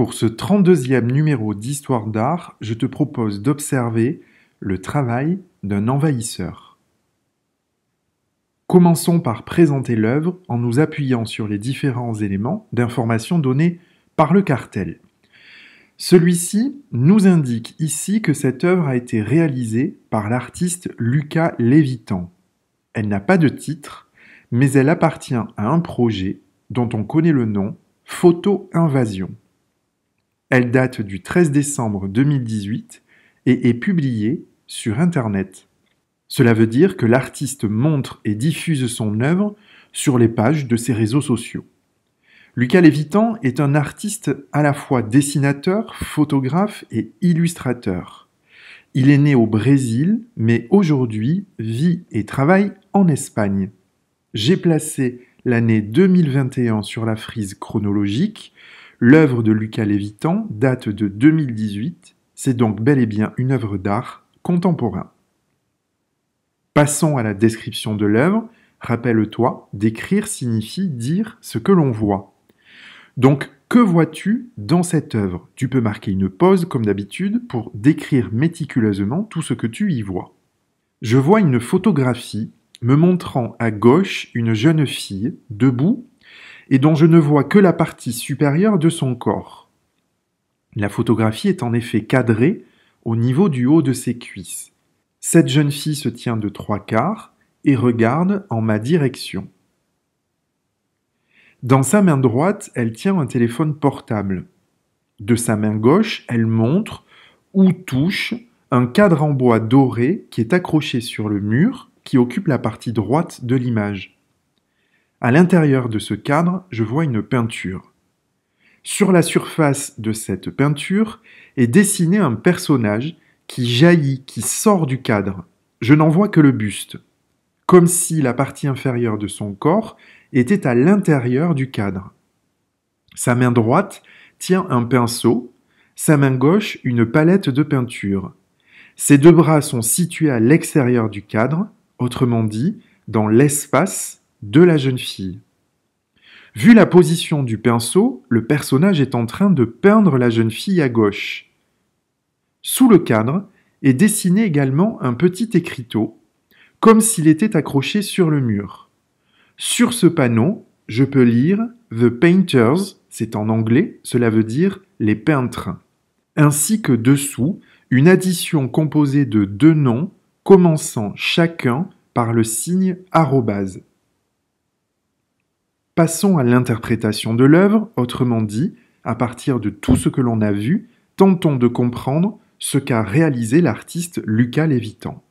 Pour ce 32e numéro d'Histoire d'art, je te propose d'observer le travail d'un envahisseur. Commençons par présenter l'œuvre en nous appuyant sur les différents éléments d'information donnés par le cartel. Celui-ci nous indique ici que cette œuvre a été réalisée par l'artiste Lucas Lévitan. Elle n'a pas de titre, mais elle appartient à un projet dont on connaît le nom Photo Invasion. Elle date du 13 décembre 2018 et est publiée sur Internet. Cela veut dire que l'artiste montre et diffuse son œuvre sur les pages de ses réseaux sociaux. Lucas Lévitan est un artiste à la fois dessinateur, photographe et illustrateur. Il est né au Brésil, mais aujourd'hui vit et travaille en Espagne. J'ai placé l'année 2021 sur la frise chronologique L'œuvre de Lucas Lévitan date de 2018, c'est donc bel et bien une œuvre d'art contemporain. Passons à la description de l'œuvre. Rappelle-toi, décrire signifie dire ce que l'on voit. Donc, que vois-tu dans cette œuvre Tu peux marquer une pause, comme d'habitude, pour décrire méticuleusement tout ce que tu y vois. Je vois une photographie me montrant à gauche une jeune fille debout et dont je ne vois que la partie supérieure de son corps. La photographie est en effet cadrée au niveau du haut de ses cuisses. Cette jeune fille se tient de trois quarts et regarde en ma direction. Dans sa main droite, elle tient un téléphone portable. De sa main gauche, elle montre ou touche un cadre en bois doré qui est accroché sur le mur qui occupe la partie droite de l'image. À l'intérieur de ce cadre, je vois une peinture. Sur la surface de cette peinture est dessiné un personnage qui jaillit, qui sort du cadre. Je n'en vois que le buste, comme si la partie inférieure de son corps était à l'intérieur du cadre. Sa main droite tient un pinceau, sa main gauche une palette de peinture. Ses deux bras sont situés à l'extérieur du cadre, autrement dit, dans l'espace de la jeune fille. Vu la position du pinceau, le personnage est en train de peindre la jeune fille à gauche. Sous le cadre est dessiné également un petit écriteau, comme s'il était accroché sur le mur. Sur ce panneau, je peux lire The Painters, c'est en anglais, cela veut dire les peintres, ainsi que dessous une addition composée de deux noms commençant chacun par le signe arrobase. Passons à l'interprétation de l'œuvre, autrement dit, à partir de tout ce que l'on a vu, tentons de comprendre ce qu'a réalisé l'artiste Lucas Lévitan.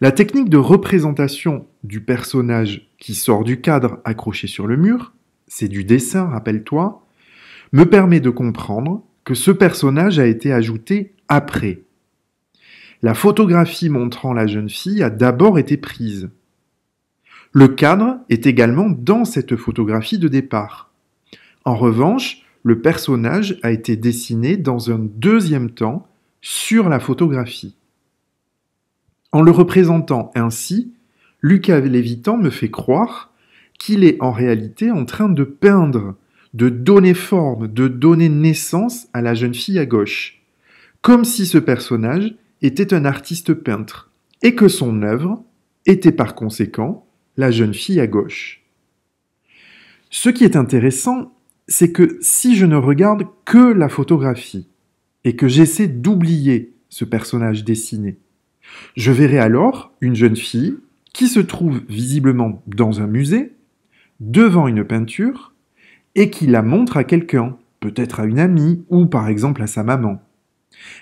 La technique de représentation du personnage qui sort du cadre accroché sur le mur, c'est du dessin, rappelle-toi, me permet de comprendre que ce personnage a été ajouté après. La photographie montrant la jeune fille a d'abord été prise, le cadre est également dans cette photographie de départ. En revanche, le personnage a été dessiné dans un deuxième temps sur la photographie. En le représentant ainsi, Lucas Lévitan me fait croire qu'il est en réalité en train de peindre, de donner forme, de donner naissance à la jeune fille à gauche, comme si ce personnage était un artiste peintre, et que son œuvre était par conséquent la jeune fille à gauche. Ce qui est intéressant, c'est que si je ne regarde que la photographie et que j'essaie d'oublier ce personnage dessiné, je verrai alors une jeune fille qui se trouve visiblement dans un musée, devant une peinture, et qui la montre à quelqu'un, peut-être à une amie ou par exemple à sa maman.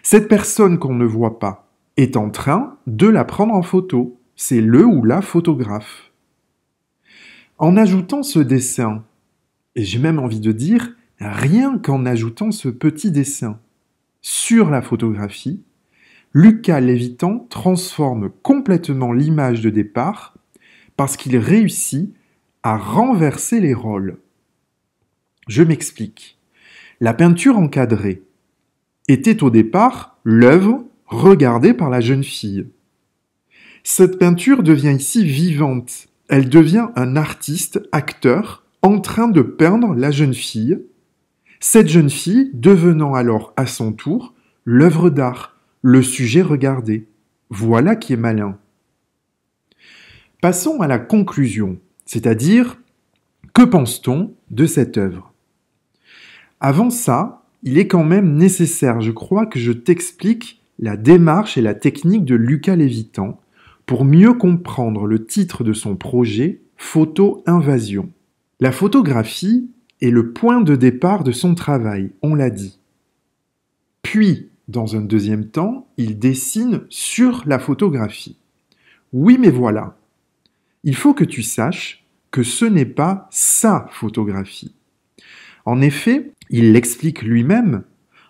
Cette personne qu'on ne voit pas est en train de la prendre en photo. C'est le ou la photographe. En ajoutant ce dessin, et j'ai même envie de dire, rien qu'en ajoutant ce petit dessin sur la photographie, Lucas Lévitan transforme complètement l'image de départ parce qu'il réussit à renverser les rôles. Je m'explique. La peinture encadrée était au départ l'œuvre regardée par la jeune fille. Cette peinture devient ici vivante elle devient un artiste, acteur, en train de perdre la jeune fille, cette jeune fille devenant alors à son tour l'œuvre d'art, le sujet regardé. Voilà qui est malin. Passons à la conclusion, c'est-à-dire que pense-t-on de cette œuvre Avant ça, il est quand même nécessaire, je crois, que je t'explique la démarche et la technique de Lucas Lévitan, pour mieux comprendre le titre de son projet, Photo Invasion. La photographie est le point de départ de son travail, on l'a dit. Puis, dans un deuxième temps, il dessine sur la photographie. Oui, mais voilà. Il faut que tu saches que ce n'est pas sa photographie. En effet, il l'explique lui-même,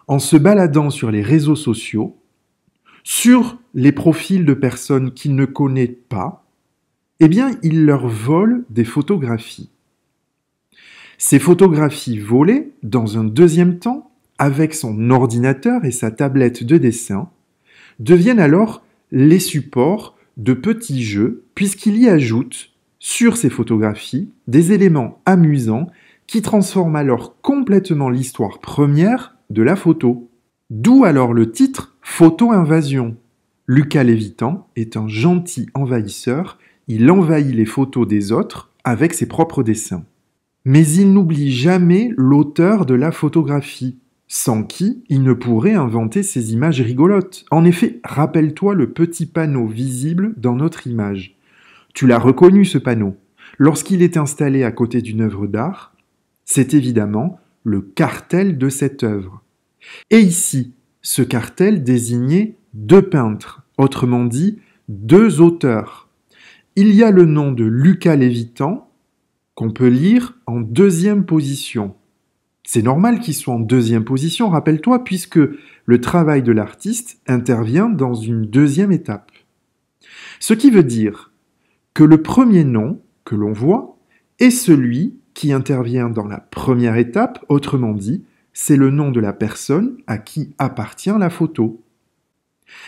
en se baladant sur les réseaux sociaux, sur les profils de personnes qu'il ne connaît pas, eh bien, il leur vole des photographies. Ces photographies volées, dans un deuxième temps, avec son ordinateur et sa tablette de dessin, deviennent alors les supports de petits jeux, puisqu'il y ajoute, sur ces photographies, des éléments amusants qui transforment alors complètement l'histoire première de la photo. D'où alors le titre Photo-invasion. Lucas Lévitan est un gentil envahisseur, il envahit les photos des autres avec ses propres dessins. Mais il n'oublie jamais l'auteur de la photographie, sans qui il ne pourrait inventer ces images rigolotes. En effet, rappelle-toi le petit panneau visible dans notre image. Tu l'as reconnu ce panneau. Lorsqu'il est installé à côté d'une œuvre d'art, c'est évidemment le cartel de cette œuvre. Et ici, ce cartel désignait deux peintres, autrement dit deux auteurs. Il y a le nom de Lucas Lévitan, qu'on peut lire en deuxième position. C'est normal qu'il soit en deuxième position, rappelle-toi, puisque le travail de l'artiste intervient dans une deuxième étape. Ce qui veut dire que le premier nom que l'on voit est celui qui intervient dans la première étape, autrement dit, c'est le nom de la personne à qui appartient la photo.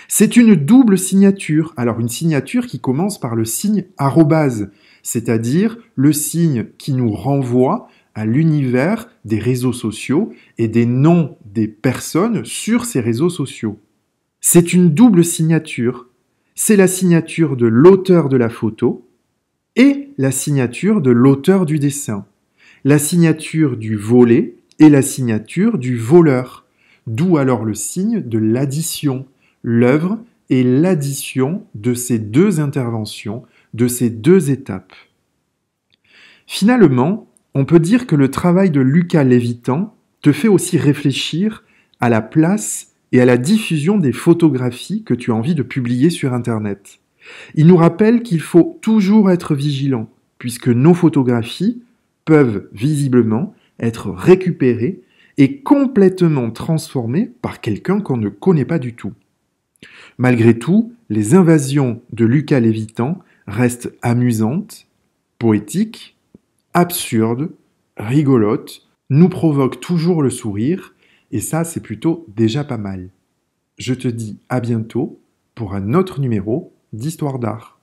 C'est une double signature. Alors une signature qui commence par le signe arrobase, c'est-à-dire le signe qui nous renvoie à l'univers des réseaux sociaux et des noms des personnes sur ces réseaux sociaux. C'est une double signature. C'est la signature de l'auteur de la photo et la signature de l'auteur du dessin. La signature du volet et la signature du voleur, d'où alors le signe de l'addition. L'œuvre est l'addition de ces deux interventions, de ces deux étapes. Finalement, on peut dire que le travail de Lucas Lévitan te fait aussi réfléchir à la place et à la diffusion des photographies que tu as envie de publier sur Internet. Il nous rappelle qu'il faut toujours être vigilant, puisque nos photographies peuvent visiblement être récupéré et complètement transformé par quelqu'un qu'on ne connaît pas du tout. Malgré tout, les invasions de Lucas Lévitan restent amusantes, poétiques, absurdes, rigolotes, nous provoquent toujours le sourire, et ça c'est plutôt déjà pas mal. Je te dis à bientôt pour un autre numéro d'Histoire d'art.